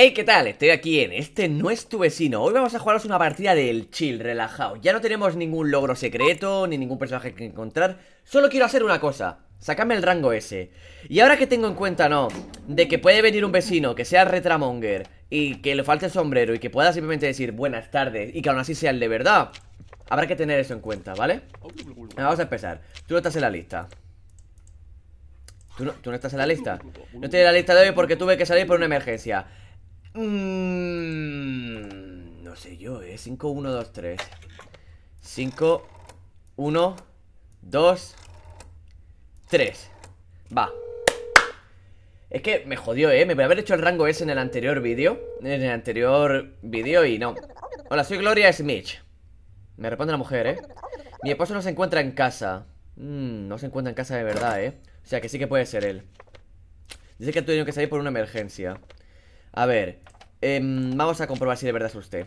Hey, ¿qué tal? Estoy aquí en Este no es tu vecino Hoy vamos a jugaros una partida del chill, relajado Ya no tenemos ningún logro secreto Ni ningún personaje que encontrar Solo quiero hacer una cosa Sacarme el rango ese Y ahora que tengo en cuenta, no De que puede venir un vecino que sea retramonger Y que le falte el sombrero Y que pueda simplemente decir buenas tardes Y que aún así sea el de verdad Habrá que tener eso en cuenta, ¿vale? Vamos a empezar Tú no estás en la lista ¿Tú no, estás en la lista? No estoy en la lista de hoy porque tuve que salir por una emergencia Mm, no sé yo, ¿eh? 5, 1, 2, 3 5, 1, 2, 3 Va Es que me jodió, ¿eh? Me voy a haber hecho el rango ese en el anterior vídeo En el anterior vídeo y no Hola, soy Gloria Smith Me responde la mujer, ¿eh? Mi esposo no se encuentra en casa Mmm, No se encuentra en casa de verdad, ¿eh? O sea que sí que puede ser él Dice que tenido que salir por una emergencia a ver, em, vamos a comprobar si de verdad es usted.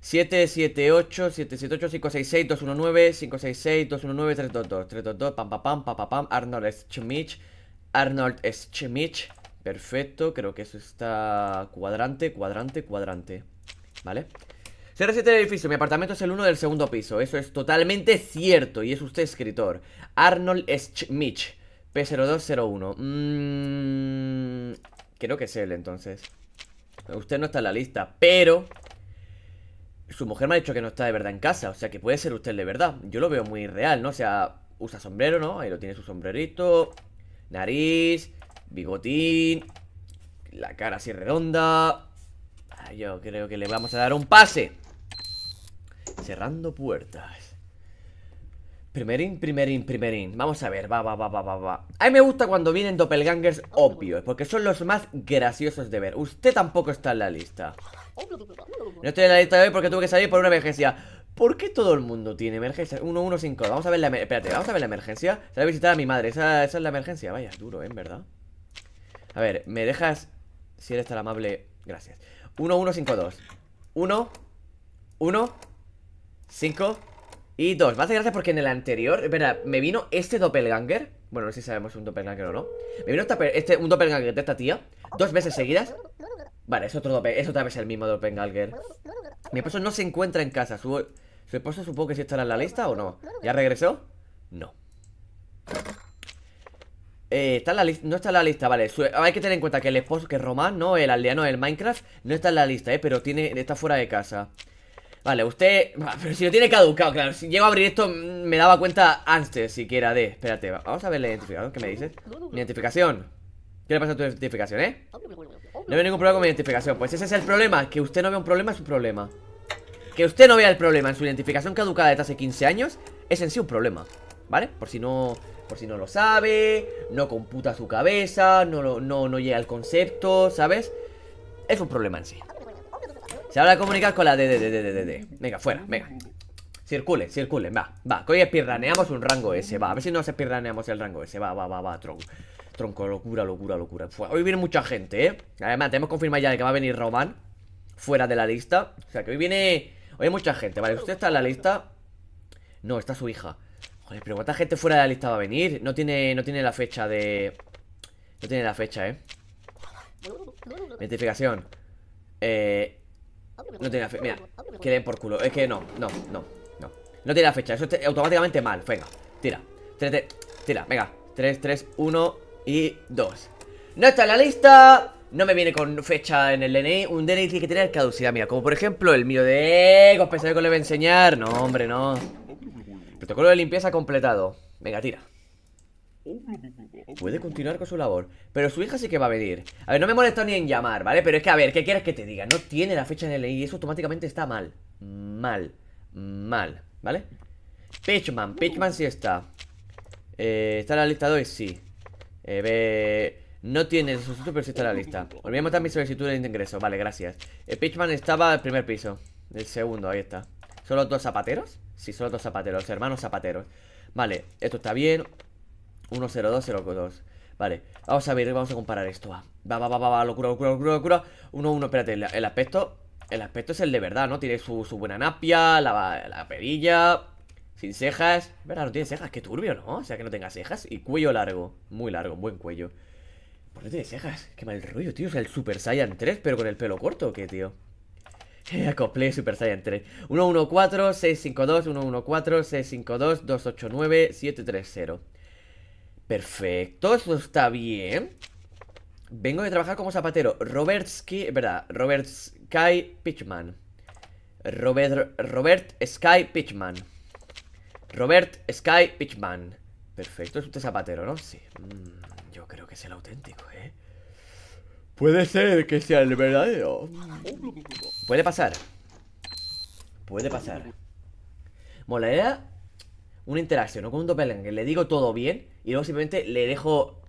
778 778 566 219 566 219 322 322 pam pam pam pam pam Arnold Schmich Arnold Schmich Perfecto, creo que eso está cuadrante, cuadrante, cuadrante ¿Vale? 07 del edificio, mi apartamento es el 1 del segundo piso Eso es totalmente cierto y es usted escritor Arnold Schmich P0201 Mmm... Creo que es él entonces Usted no está en la lista, pero su mujer me ha dicho que no está de verdad en casa, o sea que puede ser usted de verdad. Yo lo veo muy real, ¿no? O sea, usa sombrero, ¿no? Ahí lo tiene su sombrerito, nariz, bigotín, la cara así redonda. Yo creo que le vamos a dar un pase. Cerrando puertas. Primerín, primerín, primerín. Vamos a ver, va, va, va, va, va, va. A mí me gusta cuando vienen doppelgangers obvio porque son los más graciosos de ver. Usted tampoco está en la lista. No estoy en la lista de hoy porque tuve que salir por una emergencia. ¿Por qué todo el mundo tiene emergencia? 115. Vamos a ver la Espérate, vamos a ver la emergencia. Se va a visitar a mi madre. Esa, es la emergencia. Vaya, duro, ¿eh? En verdad. A ver, ¿me dejas? Si eres tan amable. Gracias. 1152. 1, 1, 5. Y dos, a gracias porque en el anterior, espera, me vino este doppelganger. Bueno, no sé si sabemos un doppelganger o no. Me vino este, un doppelganger de esta tía dos veces seguidas. Vale, es, otro es otra vez el mismo doppelganger. Mi esposo no se encuentra en casa. Su, esposo supongo que sí estará en la lista o no. ¿Ya regresó? No. Eh, está en la lista, no está en la lista, vale Hay que tener en cuenta que el esposo, que Román, ¿no? El aldeano del Minecraft No está en la lista, eh, pero tiene, está fuera de casa Vale, usted... Pero si lo tiene caducado, claro Si llego a abrir esto mm, me daba cuenta antes siquiera de... Espérate, vamos a ver la identificación ¿Qué me dices? identificación ¿Qué le pasa a tu identificación, eh? No veo ningún problema con mi identificación Pues ese es el problema Que usted no vea un problema es un problema Que usted no vea el problema en su identificación caducada desde hace 15 años Es en sí un problema ¿Vale? Por si no... Por si no lo sabe No computa su cabeza No, no, no llega al concepto ¿Sabes? Es un problema en sí se habla de comunicar con la de Venga, fuera, venga. Circule, circule, va, va. Que hoy espirraneamos un rango ese, va. A ver si nos espirraneamos el rango ese Va, va, va, va, tronco. Tronco, locura, locura, locura. Hoy viene mucha gente, ¿eh? Además, tenemos confirmado ya que va a venir Román. Fuera de la lista. O sea, que hoy viene... Hoy hay mucha gente. Vale, usted está en la lista. No, está su hija. Joder, pero ¿cuánta gente fuera de la lista va a venir? No tiene, no tiene la fecha de... No tiene la fecha, ¿eh? Identificación. Eh... No la fecha, mira, que por culo Es que no, no, no, no No tiene la fecha, eso es automáticamente mal, venga Tira, tira, tira, venga 3, 3, 1 y 2 No está en la lista no me viene con fecha en el DNI. E, un DNI e tiene que tener caducidad, mira. Como por ejemplo el mío de... Os pensé que os voy a enseñar. No, hombre, no. Protocolo de limpieza completado. Venga, tira. Puede continuar con su labor Pero su hija sí que va a venir A ver, no me molesta ni en llamar, ¿vale? Pero es que, a ver, ¿qué quieres que te diga? No tiene la fecha en ley y eso automáticamente está mal Mal, mal, ¿vale? Pitchman, Pitchman sí está eh, ¿Está en la lista de hoy? Sí eh, No tiene sustituto, pero sí está en la lista Olvidemos también solicitud de ingreso, vale, gracias eh, Pitchman estaba en el primer piso El segundo, ahí está ¿Son dos zapateros? Sí, solo dos zapateros, hermanos zapateros Vale, esto está bien 1-0-2-0-2 Vale, vamos a ver, vamos a comparar esto Va, va, va, va, va, locura, locura, locura 1-1, espérate, el aspecto El aspecto es el de verdad, ¿no? Tiene su buena napia La pedilla Sin cejas, ¿verdad? No tiene cejas, qué turbio, ¿no? O sea, que no tenga cejas, y cuello largo Muy largo, buen cuello ¿Por pues qué tiene cejas? Qué mal rollo, tío O sea, el Super Saiyan 3, pero con el pelo corto, ¿o qué, tío? Eh, de Super Saiyan 3 1-1-4-6-5-2 1-1-4-6-5-2-2-8-9-7-3-0 Perfecto, eso está bien. Vengo de trabajar como zapatero. Robertsky, verdad, Robert Sky Pitchman. Robert, Robert Sky Pitchman. Robert Sky Pitchman. Perfecto, es usted zapatero, ¿no? Sí. Mm, yo creo que es el auténtico, ¿eh? Puede ser que sea el verdadero. Puede pasar. Puede pasar. idea ¿eh? una interacción, ¿no? Con un doppelganger. Le digo todo bien. Y luego simplemente le dejo...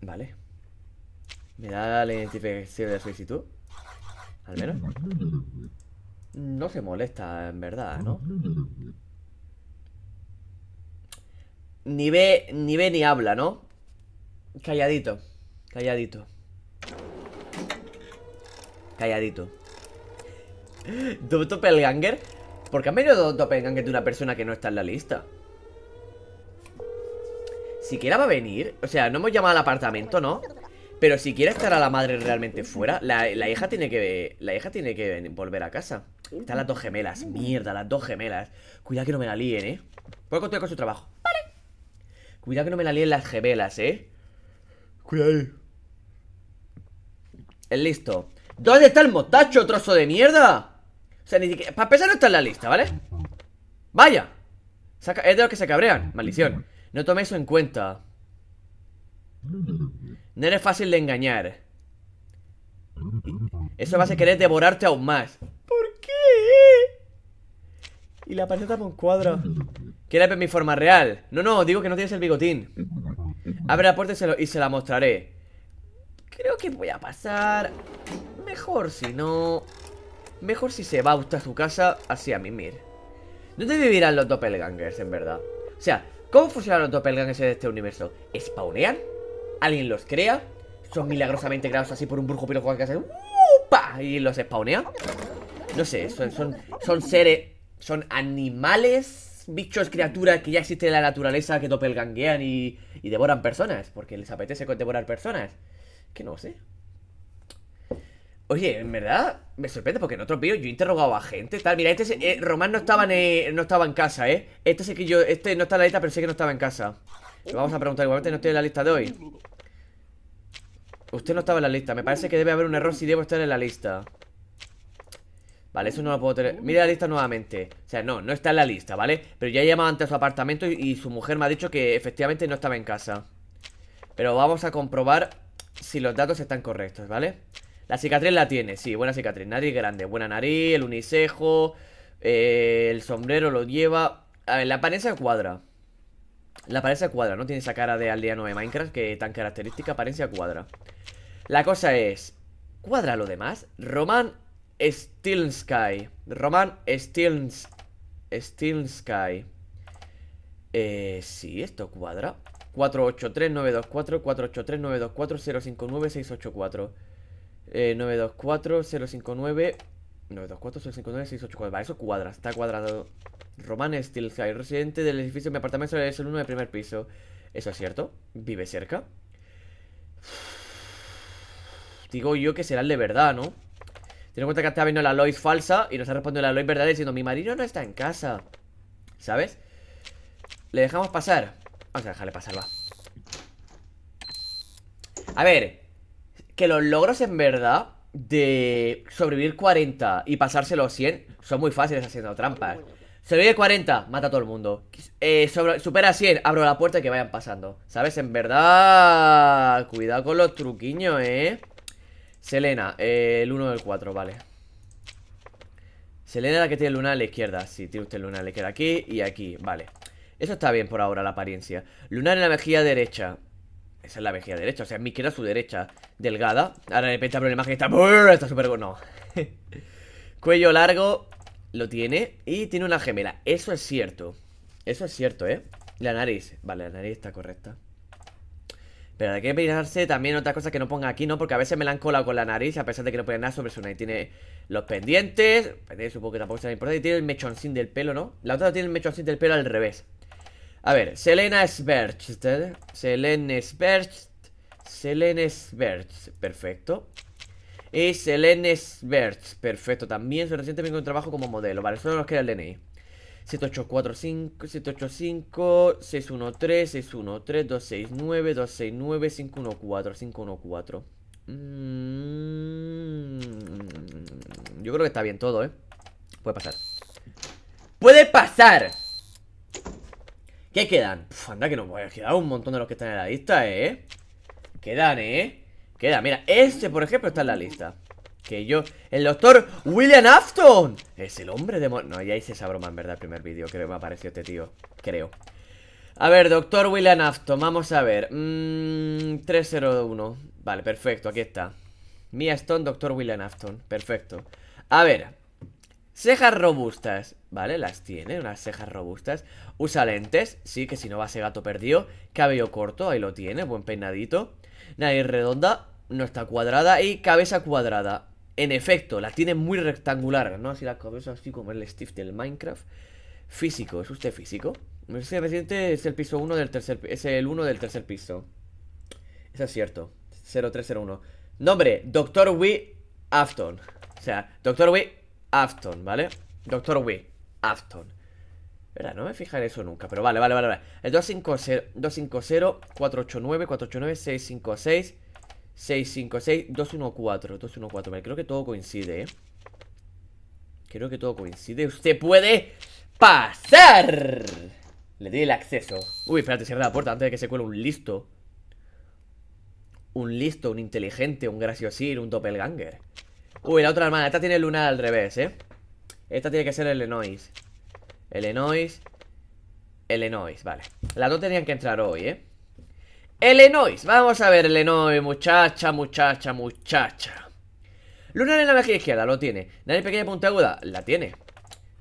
Vale. Me da la identificación de solicitud. Al menos. No se molesta, en verdad, ¿no? Ni ve, ni ve ni habla, ¿no? Calladito. Calladito. Calladito. el Pelganger? Porque qué han venido dos doppelgangers de una persona que no está en la lista? Siquiera va a venir O sea, no hemos llamado al apartamento, ¿no? Pero si quiere estar a la madre realmente fuera la, hija tiene que La hija tiene que volver a casa Están las dos gemelas, mierda, las dos gemelas Cuidado que no me la líen, ¿eh? Puedo con su trabajo Vale Cuidado que no me la líen las gemelas, ¿eh? Cuidado Es listo ¿Dónde está el motacho, trozo de mierda? O sea, ni siquiera... Para empezar no está en la lista, ¿vale? ¡Vaya! Es de los que se cabrean. Maldición. No tomes eso en cuenta. No eres fácil de engañar. Eso va a querer devorarte aún más. ¿Por qué? Y la paleta con cuadro. ¿Quieres ver mi forma real? No, no, digo que no tienes el bigotín. Abre la puerta y se la mostraré. Creo que voy a pasar... Mejor si no... Mejor si se va usted a su casa así a mimir. ¿Dónde vivirán los doppelgangers, en verdad? O sea, ¿cómo funcionan los doppelgangers de este universo? ¿Spawnean? ¿Alguien los crea? ¿Son milagrosamente creados así por un brujo piloto que hace... ¡Upa! ¿Y los spawnea? No sé, son, son, seres... Son animales, bichos, criaturas que ya existen en la naturaleza que doppelganguean y, y devoran personas. Porque les apetece devorar personas. Que no sé. Oye, en verdad me sorprende porque en otro vídeos yo he interrogado a gente, tal. Mira, este es, eh, Román no estaba, en, eh, no estaba en casa, ¿eh? Este sé que yo, este no está en la lista, pero sé que no estaba en casa. vamos a preguntar igualmente, no estoy en la lista de hoy. Usted no estaba en la lista. Me parece que debe haber un error si debo estar en la lista. Vale, eso no lo puedo tener. Mire la lista nuevamente. O sea, no, no está en la lista, ¿vale? Pero ya he llamado antes a su apartamento y, su mujer me ha dicho que efectivamente no estaba en casa. Pero vamos a comprobar si los datos están correctos, ¿vale? vale la cicatriz la tiene, sí, buena cicatriz. Nariz grande, buena nariz, el unisejo eh, el sombrero lo lleva. A ver, la apariencia cuadra. La apariencia cuadra, no tiene esa cara de aldeano de Minecraft que tan característica, apariencia cuadra. La cosa es, ¿cuadra lo demás? Roman Stilnsky. Roman Stilns... Stilnsky. Eh, sí, esto cuadra. 483-924, eh, 924-059. 924-059-684. Vale, eso cuadra, está cuadrado. Roman sky residente del edificio de mi apartamento, es el 1 de primer piso. ¿Eso es cierto? ¿Vive cerca? Digo yo que será el de verdad, ¿no? Tiene en cuenta que está viendo la Lois falsa y nos ha respondido la Lois verdad diciendo Mi marido no está en casa ¿Sabes? Le dejamos pasar Vamos a dejarle pasar, va A ver que los logros en verdad de sobrevivir 40 y pasárselo 100 son muy fáciles haciendo trampas. sobrevive 40, mata a todo el mundo. Eh, supera 100, abro la puerta y que vayan pasando. ¿Sabes? En verdad... Cuidado con los truquiños, ¿eh? Selena, eh, el 1 del 4, vale. Selena la que tiene luna a la izquierda. Sí, tiene usted luna, le queda aquí y aquí, vale. Eso está bien por ahora, la apariencia. Lunar en la mejilla derecha. Esa es la vejiga derecha, o sea, mi izquierda su derecha Delgada, ahora de repente la imagen y está Está súper bueno Cuello largo, lo tiene Y tiene una gemela, eso es cierto Eso es cierto, ¿eh? La nariz, vale, la nariz está correcta pero hay que mirarse también otra cosa que no ponga aquí, ¿no? Porque a veces me la han colado con la nariz, a pesar de que no pone nada sobre su nariz. Tiene los pendientes, pendientes pues, supongo que tampoco será importante, y tiene el mechoncín del pelo, ¿no? La otra tiene el mechoncín del pelo al revés. A ver, Selena ¿usted? Selene Svercht ¿eh? Selena Svercht, Perfecto. Y Selene Svercht, Perfecto. También Su reciente vengo un trabajo como modelo. Vale, solo nos queda el DNI. 7845, 785, 613, 613, 269, 269, 514, 514. yo creo que está bien todo, ¿eh? Puede pasar. ¡Puede pasar! ¿Qué quedan? anda que nos voy a quedar un montón de los que están en la lista, ¿eh? Quedan, ¿eh? Queda, mira, este por ejemplo está en la lista Que yo, el doctor William Afton Es el hombre de... No, ya hice esa broma en verdad el primer vídeo Creo que me apareció este tío, creo A ver, doctor William Afton, vamos a ver Mmm... 301 Vale, perfecto, aquí está Mia Stone, doctor William Afton, perfecto A ver, Cejas robustas, ¿vale? Las tiene, unas cejas robustas Usa lentes, sí, que si no va a gato perdido Cabello corto, ahí lo tiene, buen peinadito Nariz redonda, no está cuadrada Y cabeza cuadrada En efecto, la tiene muy rectangular, ¿no? Así la cabeza, así como el Steve del Minecraft Físico, ¿es usted físico? No sé si reciente es el piso 1 del tercer... Es el 1 del tercer piso Eso es cierto 0301 Nombre, Doctor Wee Afton O sea, Dr. Wee Afton, ¿vale? Doctor Wii, Afton. ¿Verdad? No me fijaré eso nunca, pero vale, vale, vale, vale. El 250, 489, 489, 656, 656, 214, 214. Vale, creo que todo coincide, ¿eh? Creo que todo coincide. ¡Usted puede pasar! Le di el acceso. Uy, espérate, cierra la puerta antes de que se cuele un listo. Un listo, un inteligente, un graciosir, un doppelganger. Uy, la otra hermana, esta tiene luna al revés, ¿eh? Esta tiene que ser el lenoise. El vale Las dos tenían que entrar hoy, ¿eh? El vamos a ver el Muchacha, muchacha, muchacha Luna en la mejilla izquierda, lo tiene Nariz pequeña punta aguda, la tiene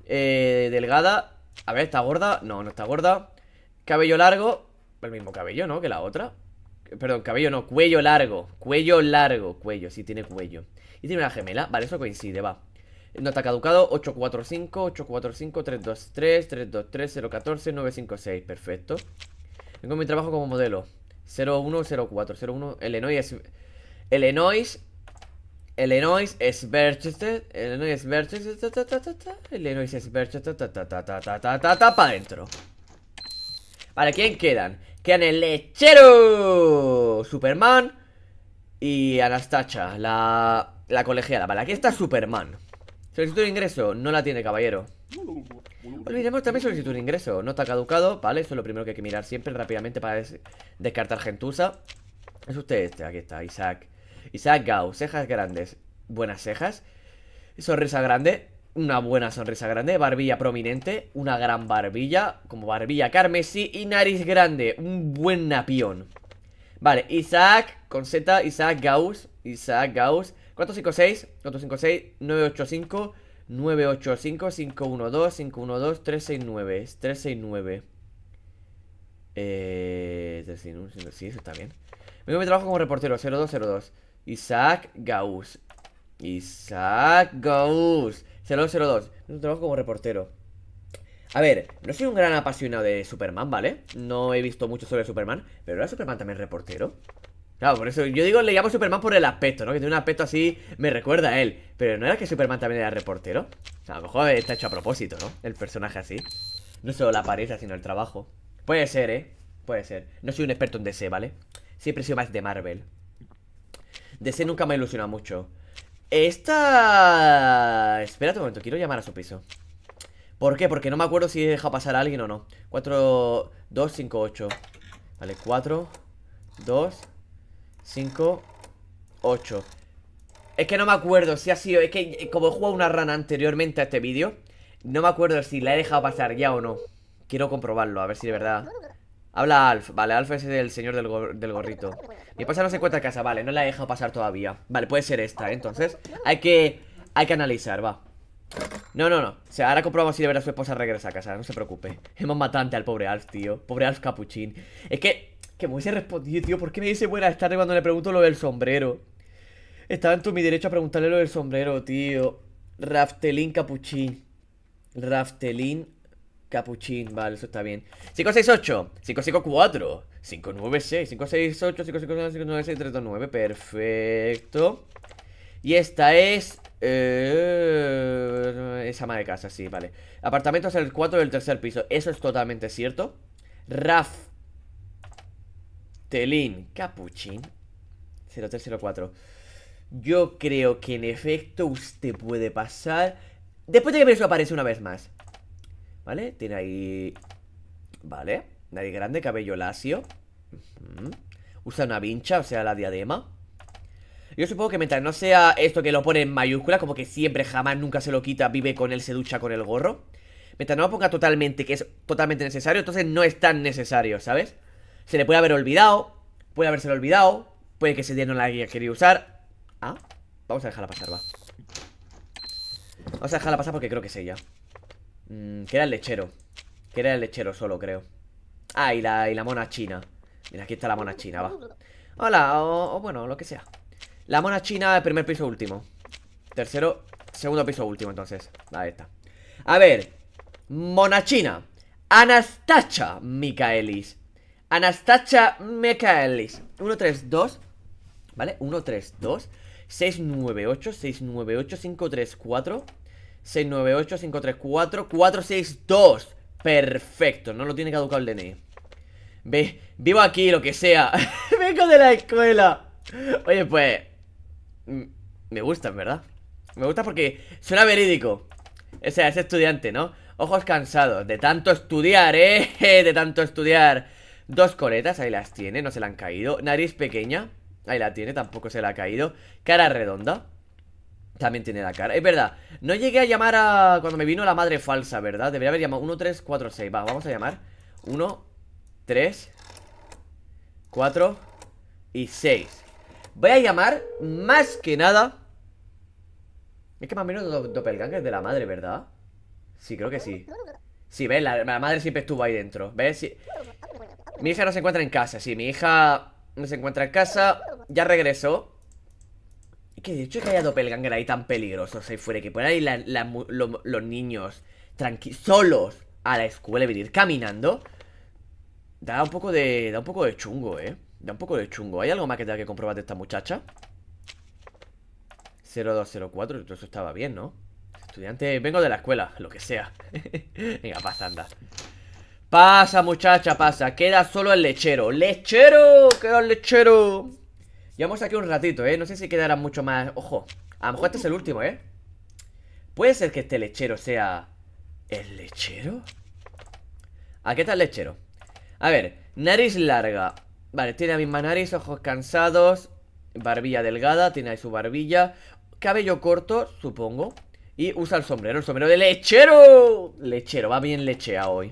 eh, delgada A ver, ¿está gorda? No, no está gorda Cabello largo El mismo cabello, ¿no? Que la otra Perdón, cabello no, cuello largo Cuello largo, cuello, sí tiene cuello y tiene una gemela, vale, eso coincide, va No está caducado, 845, 845, 323, 323, 014, 956, perfecto Tengo mi trabajo como modelo 0104, 01, Illinois, Illinois Illinois es Berteste. Illinois es Berchester, Illinois es Berchester, para adentro. Vale, ¿quién quedan? Quedan el lechero, Superman y Anastasia, la la colegiada, vale, aquí está Superman Solicitud de ingreso, no la tiene, caballero Olvidemos también solicitud de ingreso No está caducado, vale, eso es lo primero que hay que mirar siempre Rápidamente para descartar gentusa Es usted este, aquí está, Isaac Isaac Gauss cejas grandes Buenas cejas Sonrisa grande, una buena sonrisa grande, barbilla prominente, una gran barbilla, como barbilla carmesí y nariz grande, un buen napión. Vale, Isaac, con Z, Isaac Gauss, Isaac Gauss, 456, 456, 985, 985, 512, 512, 369, 369. Eh, sí, eso está bien. Vengo mi trabajo como reportero, 0202. Isaac Gauss. Isaac Gauss. 0202. no trabajo como reportero. A ver, no soy un gran apasionado de Superman, ¿vale? No he visto mucho sobre Superman, pero era Superman también reportero. Claro, por eso yo digo, le llamo Superman por el aspecto, ¿no? Que tiene un aspecto así, me recuerda a él. Pero no era que Superman también era reportero. O sea, a lo mejor está hecho a propósito, ¿no? El personaje así. No solo la apariencia, sino el trabajo. Puede ser, ¿eh? Puede ser. No soy un experto en DC, ¿vale? Siempre he sido más de Marvel. DC nunca me ha ilusionado mucho. Esta... Espérate un momento, quiero llamar a su piso. ¿Por qué? Porque no me acuerdo si he dejado pasar a alguien o no. 4, 2, Vale, 4, 2, 5, 8 Es que no me acuerdo si ha sido Es que eh, como he jugado una rana anteriormente a este vídeo No me acuerdo si la he dejado pasar ya o no Quiero comprobarlo, a ver si de verdad Habla Alf, vale, Alf es el señor del, gorrito Mi esposa no se encuentra en casa, vale, no la he dejado pasar todavía Vale, puede ser esta, entonces Hay que, hay que analizar, va no, no, no. O sea, ahora comprobamos si de verdad su esposa regresa a casa. No se preocupe. Hemos matado al pobre Alf, tío. Pobre Alf Capuchín. Es que me hubiese respondido, tío, ¿por qué me dice buenas tardes cuando le pregunto lo del sombrero? Estaba en tu mi derecho a preguntarle lo del sombrero, tío. Raftelín Capuchín. Raftelín Capuchín, vale, eso está bien. 568, 554, 596, 568, 559, 596, 329, perfecto. Y esta es... Eh, esa madre de casa, sí, vale. Apartamentos el 4 del tercer piso, eso es totalmente cierto. Raf Telín Capuchín 0304 Yo creo que en efecto usted puede pasar Después de que eso aparece una vez más ¿Vale? Tiene ahí... Vale nadie grande, cabello lacio Usa una vincha, o sea, la diadema yo supongo que mientras no sea esto que lo pone en mayúscula, como que siempre, jamás, nunca se lo quita, vive con él, se ducha con el gorro. Mientras no lo ponga totalmente, que es totalmente necesario, entonces no es tan necesario, ¿sabes? Se le puede haber olvidado. Puede haberse olvidado. Puede que se dieron no la haya querido usar. Ah, vamos a dejarla pasar, va. Vamos a dejarla pasar porque creo que es ella. Mmm, que era el lechero. Que era el lechero solo, creo. Ah, y la, y la mona china. Mira, aquí está la mona china, va. Hola, o, bueno, lo que sea. La mona china, primer piso último. Tercero, segundo piso último, entonces. Ahí está. A ver. Mona china. Anastasia Micaelis. Anastasia 3, 132, ¿vale? 132 698 698 534 698 534 462 Perfecto, no lo tiene caducado el DNI e. Ve, vivo aquí, lo que sea Vengo de la escuela Oye, pues Me gusta, verdad Me gusta porque suena verídico O sea, es estudiante, ¿no? Ojos cansados, de tanto estudiar, ¿eh? De tanto estudiar Dos coletas, ahí las tiene, no se le han caído. Nariz pequeña, ahí la tiene, tampoco se le ha caído. Cara redonda. También tiene la cara, es verdad No llegué a llamar a... cuando me vino la madre falsa, ¿verdad? Debería haber llamado 1, 3, 4, 6 Va, vamos a llamar 1, 3 4 y 6 Voy a llamar más que nada Es que más o menos doppelganger de la madre, ¿verdad? Sí, creo que sí Sí, ves, la, madre siempre estuvo ahí dentro ¿Ves? Mi hija no se encuentra en casa, sí, mi hija no se encuentra en casa Ya regresó que de hecho que haya doppelganger ahí tan peligroso? Si fuera Que poner ahí los niños tranquilos, solos a la escuela y venir caminando Da un poco de, da un poco de chungo, eh Da un poco de chungo ¿Hay algo más que tenga que comprobar de esta muchacha? 0204, eso estaba bien, ¿no? Estudiante, vengo de la escuela, lo que sea Venga, pasa, anda Pasa, muchacha, pasa. Queda solo el lechero. ¡Lechero! ¡Queda el lechero! Llevamos aquí un ratito, ¿eh? No sé si quedará mucho más... Ojo, a lo mejor este es el último, ¿eh? Puede ser que este lechero sea... ¿El lechero? Aquí está el lechero A ver, nariz larga Vale, tiene la misma nariz, ojos cansados Barbilla delgada, tiene ahí su barbilla Cabello corto, supongo Y usa el sombrero, el sombrero de lechero Lechero, va bien lechea hoy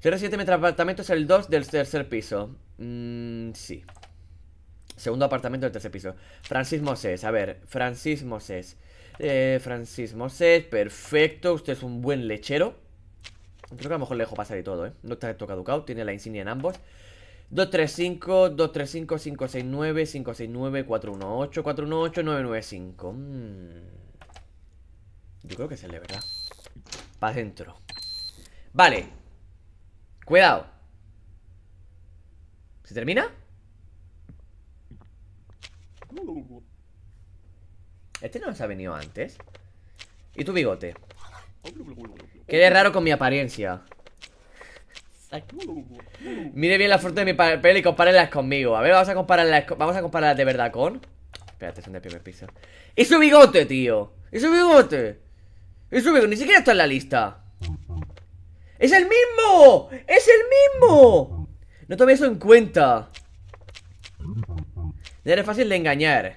07 mi apartamento es el 2 del tercer piso. Mmm, sí. Segundo apartamento del tercer piso. Francis Moses, a ver, Francis Moses. Eh, Francis Moses, perfecto. Usted es un buen lechero. Creo que a lo mejor le dejo pasar y todo, ¿eh? No está caducado, tiene la insignia en ambos. 235, 235, 569, 569, 418, 418, 995. Mmm Yo creo que es el de verdad. Para adentro. Vale, Cuidado. ¿Se termina? Este no nos ha venido antes. ¿Y tu bigote? Qué raro con mi apariencia. Mire bien la fruta de mi papel y compárenlas conmigo. A ver, vamos a compararlas, vamos a compararlas de verdad con. Espérate, son de primer piso. ¡Y su bigote, tío! ¡Y su bigote! ¡Y su bigote! ¡Ni siquiera está en la lista! ¡Es el mismo! ¡Es el mismo! No tomé eso en cuenta. No eres fácil de engañar.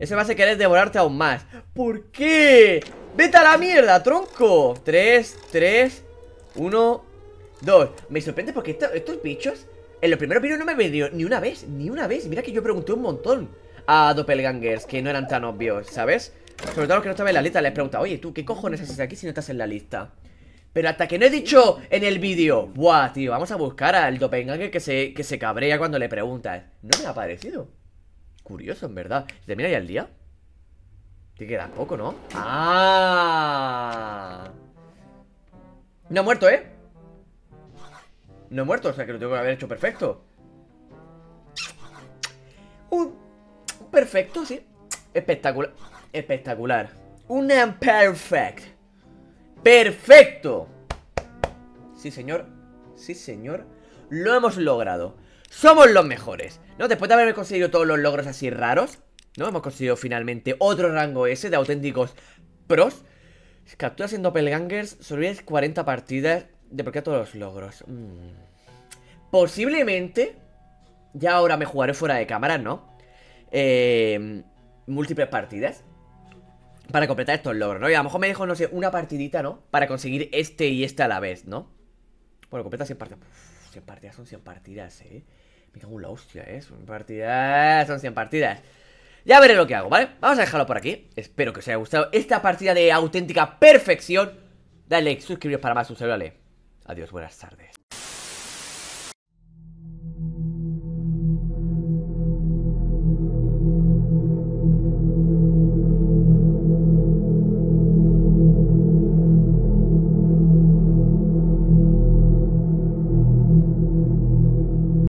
Ese va a querer devorarte aún más. ¿Por qué? ¡Vete a la mierda, tronco! Tres, tres, uno, dos Me sorprende porque estos bichos en los primeros vídeos no me vieron ni una vez, ni una vez. Mira que yo pregunté un montón a doppelgangers que no eran tan obvios, ¿sabes? Sobre todo los que no estaban en la lista, les pregunta oye, tú, ¿qué cojones haces aquí si no estás en la lista? Pero hasta que no he dicho en el vídeo, buah, tío, vamos a buscar al doppelganger que se, que se cabrea cuando le preguntas. No me ha parecido Curioso, en verdad. ¿Te mira ya el día? Te queda poco, ¿no? ¡Ah! No ha muerto, ¿eh? No ha muerto, o sea que lo tengo que haber hecho perfecto. perfecto, sí. Espectacular espectacular. un perfect. ¡Perfecto! Sí, señor. Sí, señor. Lo hemos logrado. Somos los mejores. ¿No? Después de haber conseguido todos los logros así raros, ¿no? Hemos conseguido finalmente otro rango ese de auténticos pros. Captura siendo Pelgangers, sobrevives 40 partidas, De qué todos los logros. Mm. Posiblemente, ya ahora me jugaré fuera de cámara, ¿no? Eh, múltiples partidas para completar estos logros, ¿no? Y a lo mejor me dejo, no sé, una partidita, ¿no? Para conseguir este y este a la vez, ¿no? Bueno, completa 100 partidas. 100 partidas son 100 partidas, ¿eh? Me cago en la hostia, ¿eh? Son partidas, son 100 partidas. Ya veré lo que hago, ¿vale? Vamos a dejarlo por aquí. Espero que os haya gustado esta partida de auténtica perfección. Dale like, suscribiros para más, un Adiós, buenas tardes.